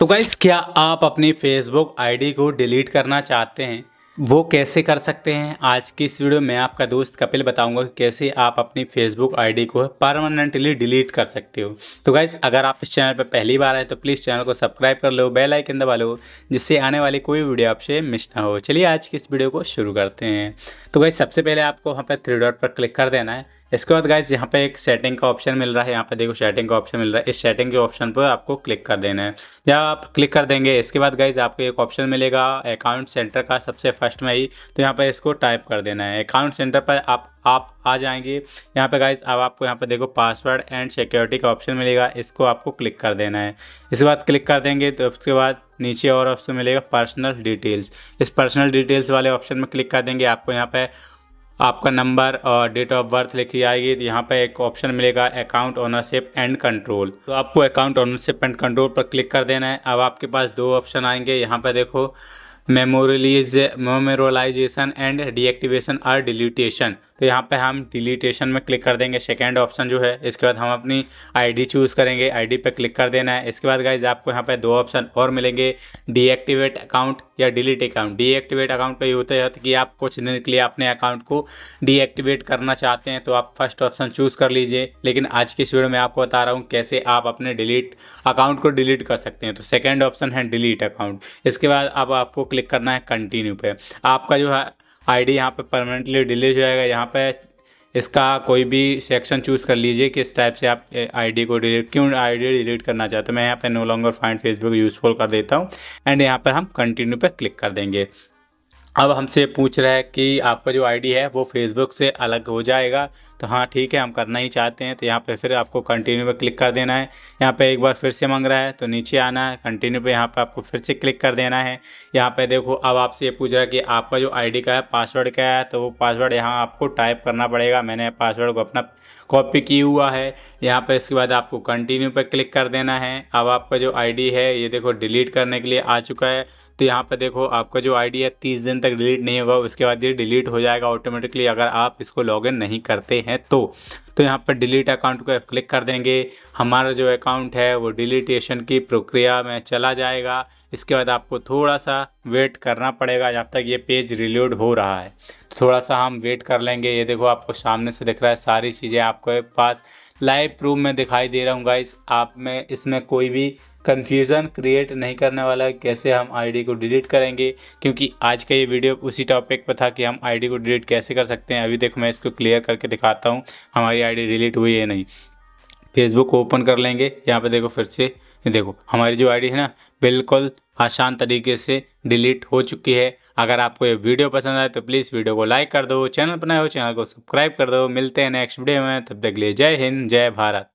तो गाइज़ क्या आप अपनी फेसबुक आईडी को डिलीट करना चाहते हैं वो कैसे कर सकते हैं आज की इस वीडियो में आपका दोस्त कपिल बताऊंगा कि कैसे आप अपनी फेसबुक आईडी को परमानेंटली डिलीट कर सकते हो तो गाइज अगर आप इस चैनल पर पहली बार आए तो प्लीज़ चैनल को सब्सक्राइब कर लो बेल आइकन दबा लो जिससे आने वाली कोई वीडियो आपसे मिस ना हो चलिए आज की इस वीडियो को शुरू करते हैं तो गाइज सबसे पहले आपको वहाँ पर थ्री डॉट पर क्लिक कर देना है इसके बाद गाइज यहाँ पर एक सेटिंग का ऑप्शन मिल रहा है यहाँ पर देखो सेटिंग का ऑप्शन मिल रहा है इस सेटिंग के ऑप्शन पर आपको क्लिक कर देना है जब आप क्लिक कर देंगे इसके बाद गाइज आपको एक ऑप्शन मिलेगा अकाउंट सेंटर का सबसे फर्स्ट में ही तो यहाँ पर इसको टाइप कर देना है अकाउंट सेंटर पर आप आप आ जाएंगे यहाँ पे गाइज अब आपको यहाँ पे देखो पासवर्ड एंड सिक्योरिटी का ऑप्शन मिलेगा इसको आपको क्लिक कर देना है इसके बाद क्लिक कर देंगे तो उसके बाद नीचे और ऑप्शन मिलेगा पर्सनल डिटेल्स इस पर्सनल डिटेल्स वाले ऑप्शन में क्लिक कर देंगे आपको यहाँ पे आपका नंबर और डेट ऑफ बर्थ लिखी आएगी तो यहाँ पर एक ऑप्शन मिलेगा अकाउंट ओनरशिप एंड कंट्रोल तो आपको अकाउंट ओनरशिप एंड कंट्रोल पर क्लिक कर देना है अब आपके पास दो ऑप्शन आएंगे यहाँ पर देखो मेमोरलीज मेमोरलाइजेशन एंड डीएक्टिवेशन और डिलीटेशन तो यहाँ पे हम डिलीटेशन में क्लिक कर देंगे सेकेंड ऑप्शन जो है इसके बाद हम अपनी आईडी चूज़ करेंगे आईडी पे क्लिक कर देना है इसके बाद गाइज आपको यहाँ पे दो ऑप्शन और मिलेंगे डीएक्टिवेट अकाउंट या डिलीट अकाउंट डीएक्टिवेट अकाउंट पे ये होता है कि आप कुछ दिन के लिए अपने अकाउंट को डीएक्टिवेट करना चाहते हैं तो आप फर्स्ट ऑप्शन चूज़ कर लीजिए लेकिन आज की इस वीडियो में आपको बता रहा हूँ कैसे आप अपने डिलीट अकाउंट को डिलीट कर सकते हैं तो सेकेंड ऑप्शन है डिलीट अकाउंट इसके बाद अब आपको क्लिक करना है कंटिन्यू पे आपका जो है आईडी यहाँ पे परमानेंटली डिलीट हो जाएगा यहाँ पे इसका कोई भी सेक्शन चूज़ कर लीजिए किस टाइप से आप आईडी को डिलीट क्यों आईडी डिलीट करना चाहते हो मैं यहाँ पे no longer find Facebook useful कर देता हूँ एंड यहाँ पर हम कंटिन्यू पर क्लिक कर देंगे अब हमसे पूछ रहा है कि आपका जो आईडी है वो फेसबुक से अलग हो जाएगा तो हाँ ठीक है हम करना ही चाहते हैं तो यहाँ पे फिर आपको कंटिन्यू पे क्लिक कर देना है यहाँ पे एक बार फिर से मांग रहा है तो नीचे आना है कंटिन्यू पे यहाँ पे आपको फिर से क्लिक कर देना है यहाँ पे देखो अब आपसे ये पूछ रहा है कि आपका जो आई का है पासवर्ड क्या है तो वो पासवर्ड यहाँ आपको टाइप करना पड़ेगा मैंने पासवर्ड को अपना कॉपी की हुआ है यहाँ पर इसके बाद आपको कंटिन्यू पर क्लिक कर देना है अब आपका जो आई है ये देखो डिलीट करने के लिए आ चुका है तो यहाँ पर देखो आपका जो आई है तीस दिन तक तक डिलीट नहीं होगा उसके बाद ये डिलीट हो जाएगा ऑटोमेटिकली अगर आप इसको लॉगिन नहीं करते हैं तो तो यहाँ पर डिलीट अकाउंट को क्लिक कर देंगे हमारा जो अकाउंट है वो डिलीटेशन की प्रक्रिया में चला जाएगा इसके बाद आपको थोड़ा सा वेट करना पड़ेगा जब तक ये पेज रिलोड हो रहा है तो थोड़ा सा हम वेट कर लेंगे ये देखो आपको सामने से दिख रहा है सारी चीज़ें आपके पास लाइव प्रूफ में दिखाई दे रहा हूँ गाइस आप में इसमें कोई भी कन्फ्यूज़न क्रिएट नहीं करने वाला है कैसे हम आईडी को डिलीट करेंगे क्योंकि आज का ये वीडियो उसी टॉपिक पर था कि हम आईडी को डिलीट कैसे कर सकते हैं अभी देखो मैं इसको क्लियर करके दिखाता हूँ हमारी आईडी डिलीट हुई है नहीं फेसबुक ओपन कर लेंगे यहाँ पे देखो फिर से देखो हमारी जो आईडी है ना बिल्कुल आसान तरीके से डिलीट हो चुकी है अगर आपको ये वीडियो पसंद आए तो प्लीज़ वीडियो को लाइक कर दो चैनल बनाए हो तो चैनल को सब्सक्राइब कर दो मिलते हैं नेक्स्ट वीडियो में तब तक लिए जय हिंद जय भारत